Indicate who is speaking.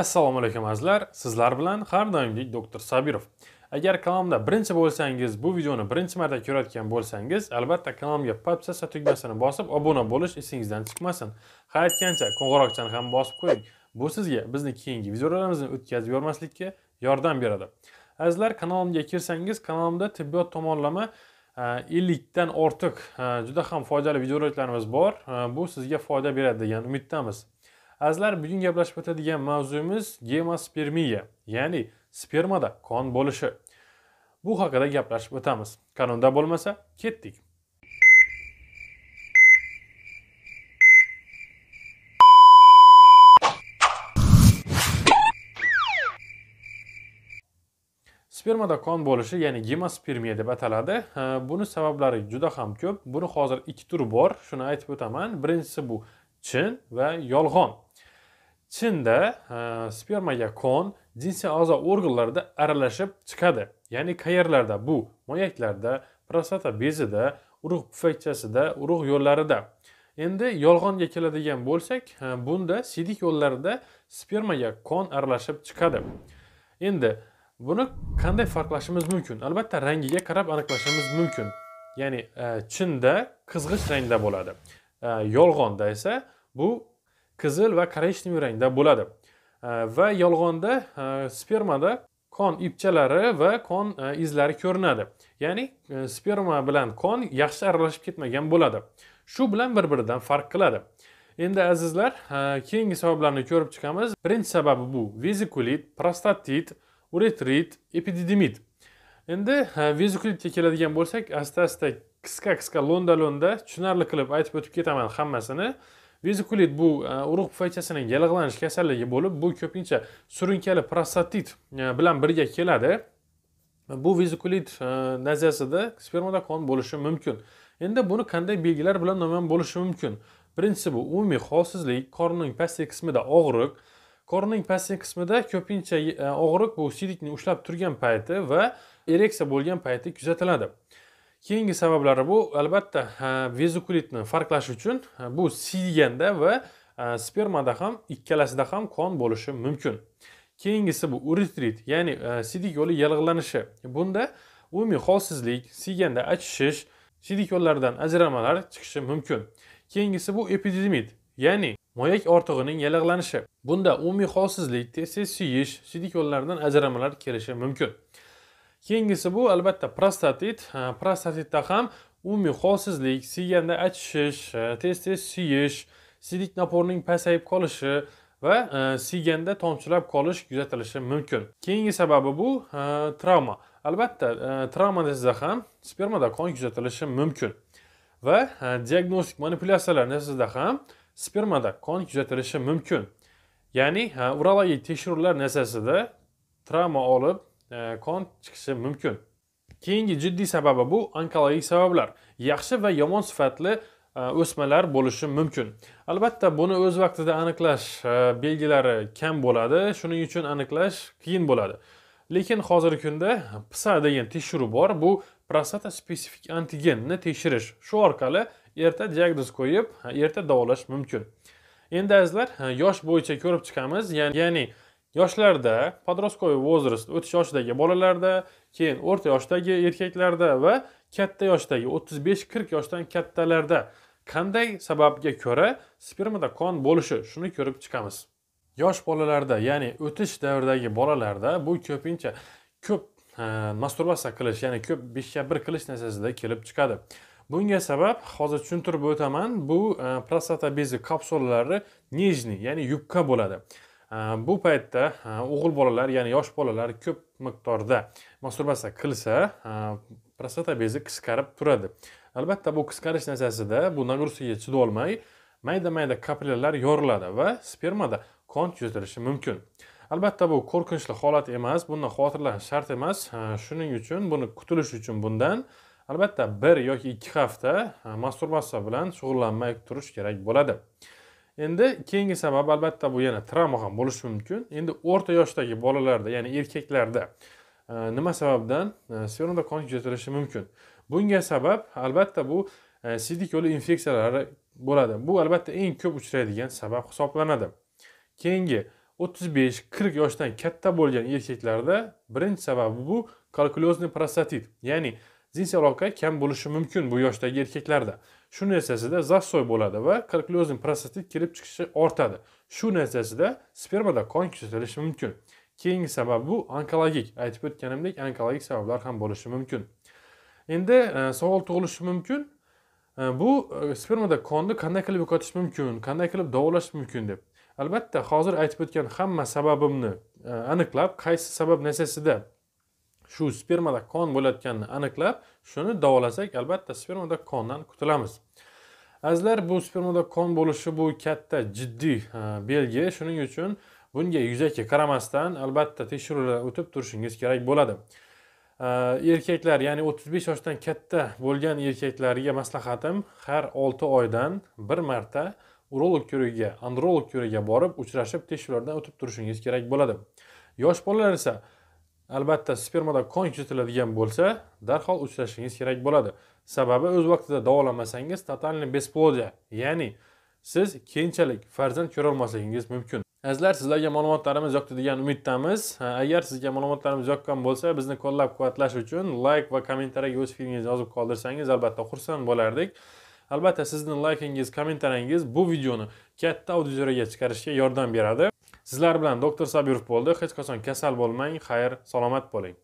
Speaker 1: assalomu alaykum azizlar sizlar bilan har doimgidek doktor sabirov agar kanalimda birinchi bo'lsangiz bu videoni birinchi marta ko'rayotgan bo'lsangiz albatta kanalimga papsa tugmasini bosib obuna bo'lish esingizdan chiqmasin ha aytgancha qo'ng'iroqchani ham bosib qo'ying bu sizga bizni keyingi videolarimizni o'tkazib yubormaslikka yordam beradi azizlar kanalimga kirsangiz kanalimda tibbiyot tomonlama e, ellikdan ortiq e, juda ham foydali videoroliklarimiz bor e, bu sizga foyda beradi degan umiddamiz azizlar bugun gaplashib o'tadigan mavzuyimiz gemospermiya ya'ni spermada qon bo'lishi bu haqida gaplashib o'tamiz kanunda bo'lmasa ketdik spermada qon bo'lishi ya'ni gemospermiya deb ataladi buni sabablari juda ham ko'p buni hozir ikki turi bor shuni aytib o'taman birinchisi bu chin va yolg'on chinda spermaga qon jinsiy a'zo organlarida aralashib chiqadi ya'ni qayerlarda bu moyaklarda prostata bezida urug' pufakchasida urug' yo'llarida endi yolg'onga keladigan bo'lsak bunda sidik yo'llarida spermaga qon aralashib chiqadi endi buni qanday farqlashimiz mumkin albatta rangiga qarab aniqlashimiz mumkin ya'ni e, chinda qizg'ish rangda bo'ladi e, yolg'onda esa bu qizil va korechniy rangda bo'ladi va yolg'onda e, spermada qon ipchalari va qon e, izlari ko'rinadi ya'ni e, sperma bilan qon yaxshi aralashib ketmagan bo'ladi shu bilan bir biridan farq qiladi endi azizlar keyingi sabablarni ko'rib chiqamiz birinchi sababi bu vizikulit prostatit uretrit epididimit endi vizikulitga keladigan bo'lsak asta asta qisqa qisqa lo'nda lo'nda tushunarli qilib aytib o'tib ketaman hammasini vezikulit bu e, urug' pufaychasining yallig'lanish kasalligi bo'lib, bu ko'pincha surunkali prostatit e, bilan birga keladi. Bu vezikulit e, nazasida spermada qon bo'lishi mumkin. Endi buni qanday belgilar bilan namoyon bo'lishi mumkin? Birinchisi bu umumiy holsizlik, qorinning pastki qismida og'riq, qorinning pastki qismida ko'pincha og'riq bu sirikni ushlab turgan payti va ereksiya bo'lgan payti kuzatiladi. keyingi sabablari bu albatta vezikulitni farqlash uchun bu siyganda va spermada ham ikkalasida ham qon bo'lishi mumkin keyingisi bu uretrit ya'ni sidik yo'li yallig'lanishi bunda umumiy holsizlik siyganda achishish sidik yo'llaridan ajralmalar chiqishi mumkin keyingisi bu epididimit ya'ni moyak ortig'ining yallig'lanishi bunda umumiy holsizlik tez tez sidik yo'llaridan ajralmalar kelishi mumkin keyingisi bu albatta prostatit prostatitda ham umumiy holsizlik siyganda achishish tez tez suyish siydik naporining pasayib qolishi va siyganda tomchilab qolish kuzatilishi mumkin keyingi sababi bu travma albatta travma desa ham spermada qon kuzatilishi mumkin va diagnostik manipulyatsiyalar natijasida ham spermada qon kuzatilishi mumkin ya'ni urologik tekshiruvlar natijasida travma olib qon chiqishi mumkin keyingi jiddiy sababi bu onkologik sabablar yaxshi va yomon sifatli e, o'smalar bo'lishi mumkin albatta buni o'z vaqtida aniqlash e, belgilari kam bo'ladi shuning uchun aniqlash qiyin bo'ladi lekin hozirgi kunda psa degan tekshiruv bor bu prostata spesifik antigenni tekshirish shu orqali erta diagnoz qo'yib erta davolash mumkin endi azizlar yosh bo'yicha ko'rib chiqamiz ya'ni yoshlarda poдростковый возраст o'tish yoshidagi bolalarda keyin o'rta yoshdagi erkaklarda va katta yoshdagi o'ttiz besh qirq yoshdan kattalarda qanday sababga ko'ra spermada qon bo'lishi shuni ko'rib chiqamiz yosh bolalarda ya'ni o'tish davridagi bolalarda bu ko'pincha ko'p masturbatsiya qilish ya'ni ko'p beshga bir qilish natijasida kelib chiqadi bunga sabab hozir tushuntirib o'taman bu prostata bezi kapsulalari нижний ya'ni yupqa bo'ladi Э, bu paytda э, o'g'il bolalar ya'ni yosh bolalar ko'p miqdorda masturbatsiya qilsa э, prostata bezi qisqarib turadi albatta bu qisqarish natijasida bu nagruzkaga chidolmay mayda mayda kapillarlar yoriladi va spermada qon tuzatilishi mumkin albatta bu qo'rqinchli holat emas bundan xavotirlanish shart emas shuning uchun buni qutulish uchun bundan albatta bir yoki ikki hafta masturbatsiya bilan shug'ullanmay turish kerak bo'ladi endi keyingi sabab albatta bu yana travma ham bo'lishi mumkin endi o'rta yoshdagi bolalarda ya'ni erkaklarda e, nima sababdan e, serumda qon kuzatilishi mumkin bunga sabab albatta bu siydik e, yo'li infeksiyalari bo'ladi bu albatta eng ko'p uchraydigan sabab hisoblanadi keyingi o'ttiz besh qirq yoshdan katta bo'lgan erkaklarda birinchi sababi bu kalkulyozniy prostatit ya'ni zinsel aloqa kam bo'lishi mumkin bu yoshdagi erkaklarda shu narsasida zassoy bo'ladi va karklyozin prostatit kelib chiqishi ortadi shu narsasida spermada qon kuzatilishi mumkin keyingi sabab bu onkologik aytib o'tganimdek onkologik sabablar ham bo'lishi mumkin endi e, savol tug'ilishi mumkin e, bu e, spermada qonni qanday qilib yo'qotish mumkin qanday qilib davolash mumkin deb albatta hozir aytib o'tgan hamma sababimni e, aniqlab qaysi sabab narsasida shu spermada qon bo'layotganini aniqlab shuni davolasak albatta spermada qondan qutulamiz azizlar bu spermada qon bo'lishi bu katta jiddiy belgi shuning uchun bunga yuzaki qaramasdan albatta tekshiruvlar o'tib turishingiz kerak bo'ladi erkaklar ya'ni 35 yoshdan katta bo'lgan erkaklarga maslahatim har 6 oydan bir marta urolog ko'rigiga androlog ko'rigiga borib uchrashib tekshiruvlardan o'tib turishingiz kerak bo'ladi yosh bolalar esa albatta spermada qon kuzatiladigan bo'lsa darhol uchrashingiz kerak bo'ladi sababi o'z vaqtida davolamasangiz totalniy бесплодие ya'ni siz keyinchalik farzand ko'rolmasligingiz mumkin azizlar sizlarga ma'lumotlarimiz yoqdi degan umiddamiz agar sizga ma'lumotlarimiz yoqqan bo'lsa bizni qo'llab quvvatlash uchun layk va kommentariyaga o'z fikringizni yozib qoldirsangiz albatta xursand bo'lardik albatta sizni laykingiz kommentariyangiz bu videoni katta auditoriyaga chiqarishga yordam beradi sizlar bilan doktor sabirov bo'ldi hech qachon kasal bo'lmang xayr salomat bo'ling